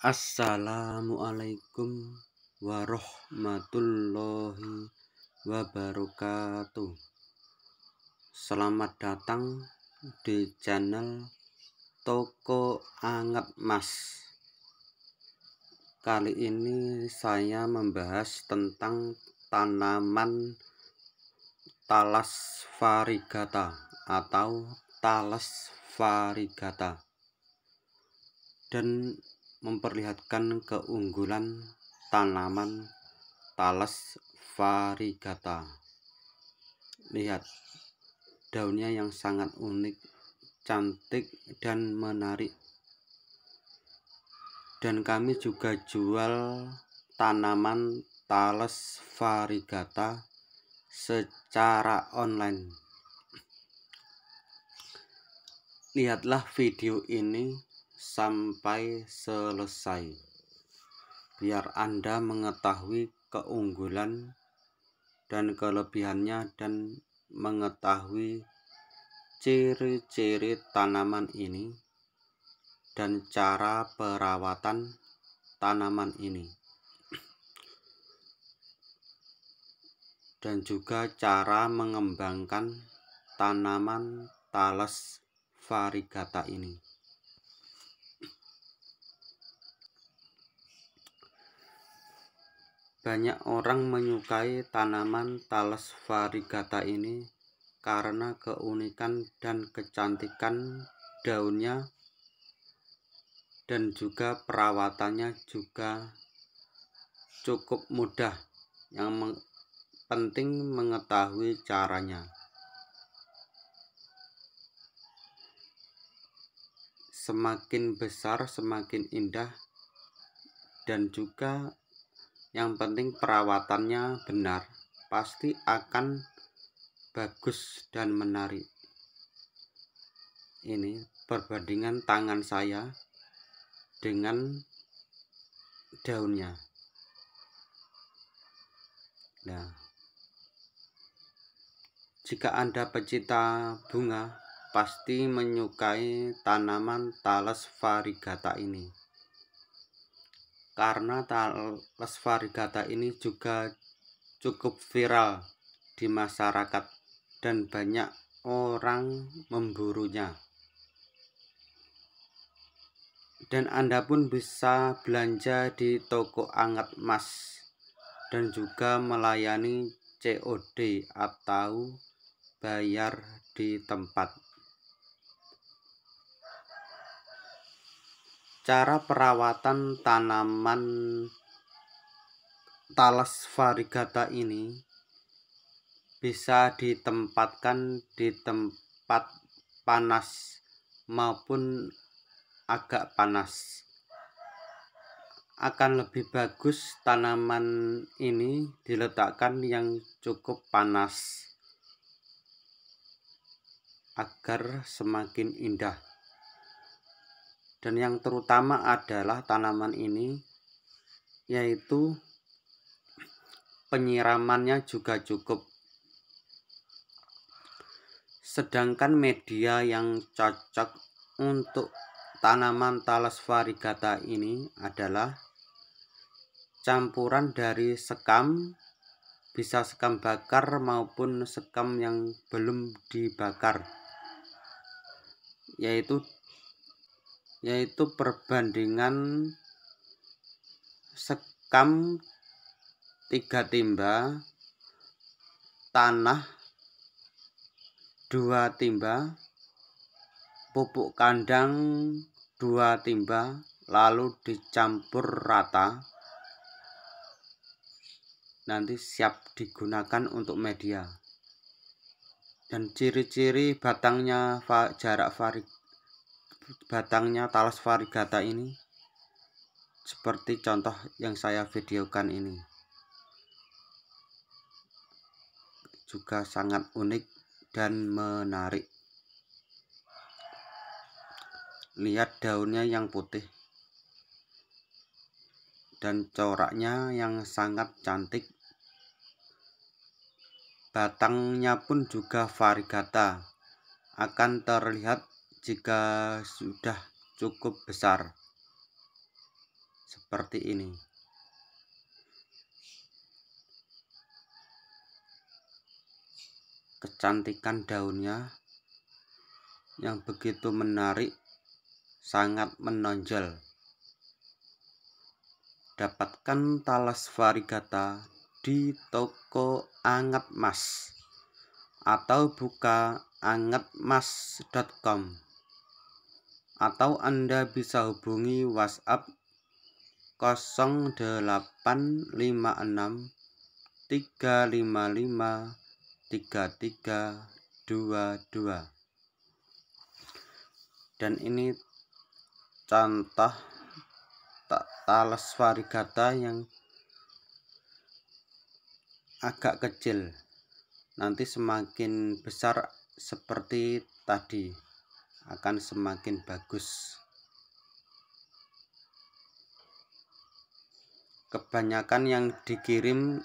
Assalamualaikum warahmatullahi wabarakatuh Selamat datang di channel Toko Anget Mas Kali ini saya membahas tentang tanaman talas varigata atau talas varigata dan memperlihatkan keunggulan tanaman talas varigata. Lihat, daunnya yang sangat unik, cantik, dan menarik. Dan kami juga jual tanaman talas varigata secara online. Lihatlah video ini sampai selesai biar Anda mengetahui keunggulan dan kelebihannya dan mengetahui ciri-ciri tanaman ini dan cara perawatan tanaman ini dan juga cara mengembangkan tanaman talas varigata ini Banyak orang menyukai tanaman talas varigata ini karena keunikan dan kecantikan daunnya dan juga perawatannya juga cukup mudah yang meng penting mengetahui caranya semakin besar semakin indah dan juga yang penting perawatannya benar pasti akan bagus dan menarik ini perbandingan tangan saya dengan daunnya nah jika anda pecinta bunga pasti menyukai tanaman talas varigata ini karena Thales varigata ini juga cukup viral di masyarakat dan banyak orang memburunya. Dan Anda pun bisa belanja di toko anget emas dan juga melayani COD atau bayar di tempat cara perawatan tanaman talas varigata ini bisa ditempatkan di tempat panas maupun agak panas akan lebih bagus tanaman ini diletakkan yang cukup panas agar semakin indah dan yang terutama adalah tanaman ini yaitu penyiramannya juga cukup sedangkan media yang cocok untuk tanaman talas varigata ini adalah campuran dari sekam bisa sekam bakar maupun sekam yang belum dibakar yaitu yaitu perbandingan sekam tiga timba tanah dua timba pupuk kandang dua timba lalu dicampur rata nanti siap digunakan untuk media dan ciri-ciri batangnya jarak varik batangnya talas varigata ini seperti contoh yang saya videokan ini juga sangat unik dan menarik lihat daunnya yang putih dan coraknya yang sangat cantik batangnya pun juga varigata akan terlihat jika sudah cukup besar seperti ini kecantikan daunnya yang begitu menarik sangat menonjol dapatkan talas varigata di toko anget mas atau buka angetmas.com atau Anda bisa hubungi WhatsApp 0856 355 3322 dan ini contoh talas varigata yang agak kecil nanti semakin besar seperti tadi akan semakin bagus kebanyakan yang dikirim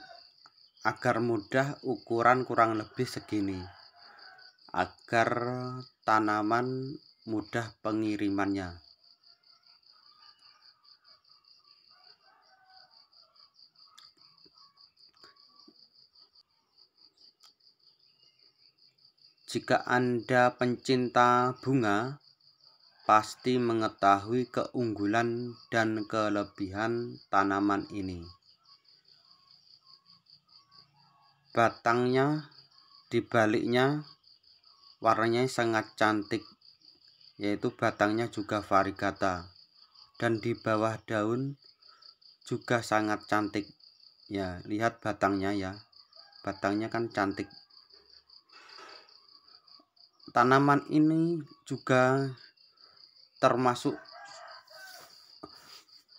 agar mudah ukuran kurang lebih segini agar tanaman mudah pengirimannya Jika Anda pencinta bunga, pasti mengetahui keunggulan dan kelebihan tanaman ini. Batangnya dibaliknya warnanya sangat cantik, yaitu batangnya juga varigata dan di bawah daun juga sangat cantik. Ya, lihat batangnya ya. Batangnya kan cantik tanaman ini juga termasuk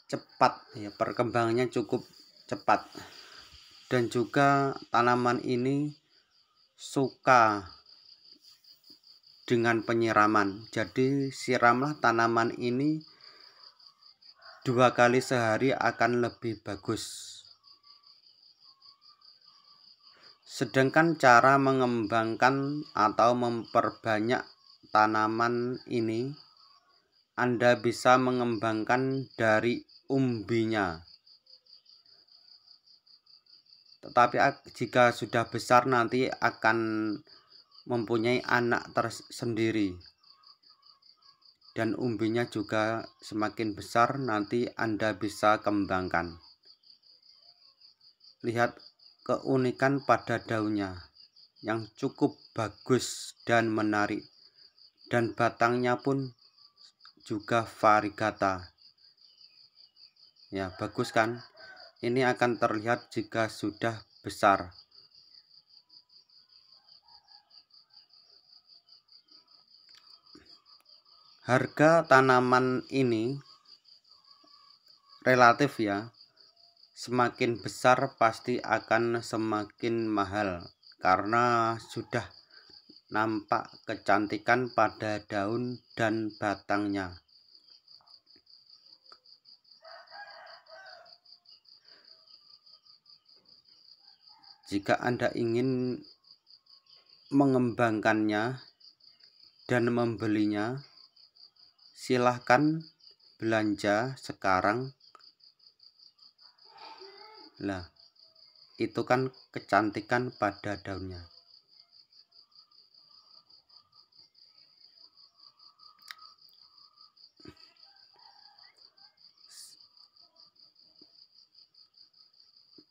cepat ya perkembangannya cukup cepat dan juga tanaman ini suka dengan penyiraman jadi siramlah tanaman ini dua kali sehari akan lebih bagus Sedangkan cara mengembangkan atau memperbanyak tanaman ini Anda bisa mengembangkan dari umbinya. Tetapi jika sudah besar nanti akan mempunyai anak tersendiri. Dan umbinya juga semakin besar nanti Anda bisa kembangkan. Lihat keunikan pada daunnya yang cukup bagus dan menarik dan batangnya pun juga varigata ya bagus kan ini akan terlihat jika sudah besar harga tanaman ini relatif ya semakin besar pasti akan semakin mahal karena sudah nampak kecantikan pada daun dan batangnya. Jika Anda ingin mengembangkannya dan membelinya, silahkan belanja sekarang lah, itu kan kecantikan pada daunnya.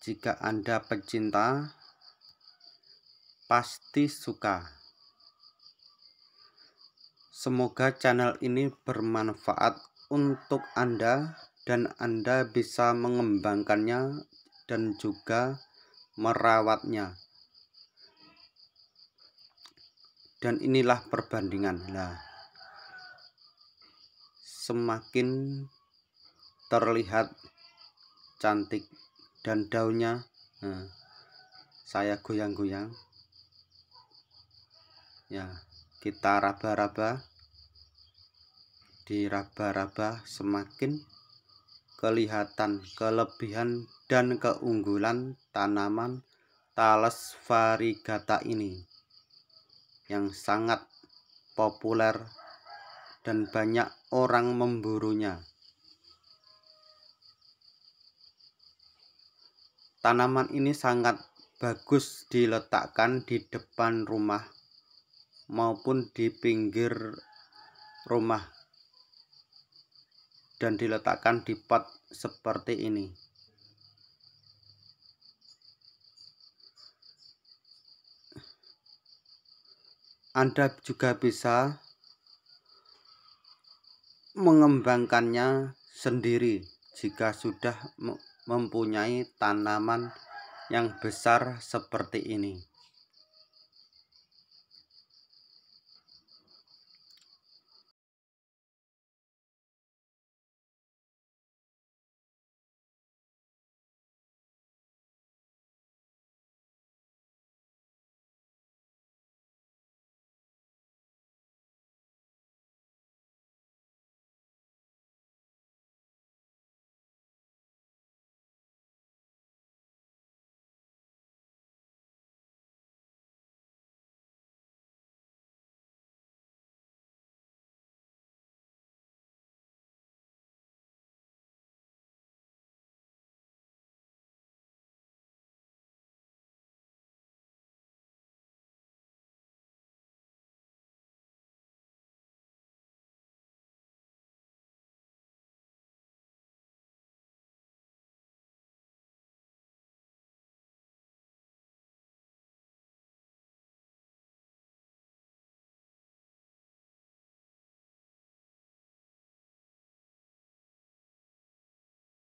Jika Anda pecinta, pasti suka. Semoga channel ini bermanfaat untuk Anda dan Anda bisa mengembangkannya dan juga merawatnya. Dan inilah perbandingan. Nah, semakin terlihat cantik dan daunnya nah, saya goyang-goyang. Ya, kita raba-raba. Diraba-raba semakin kelihatan kelebihan dan keunggulan tanaman Thales variegata ini yang sangat populer dan banyak orang memburunya. Tanaman ini sangat bagus diletakkan di depan rumah maupun di pinggir rumah dan diletakkan di pot seperti ini. Anda juga bisa mengembangkannya sendiri jika sudah mempunyai tanaman yang besar seperti ini.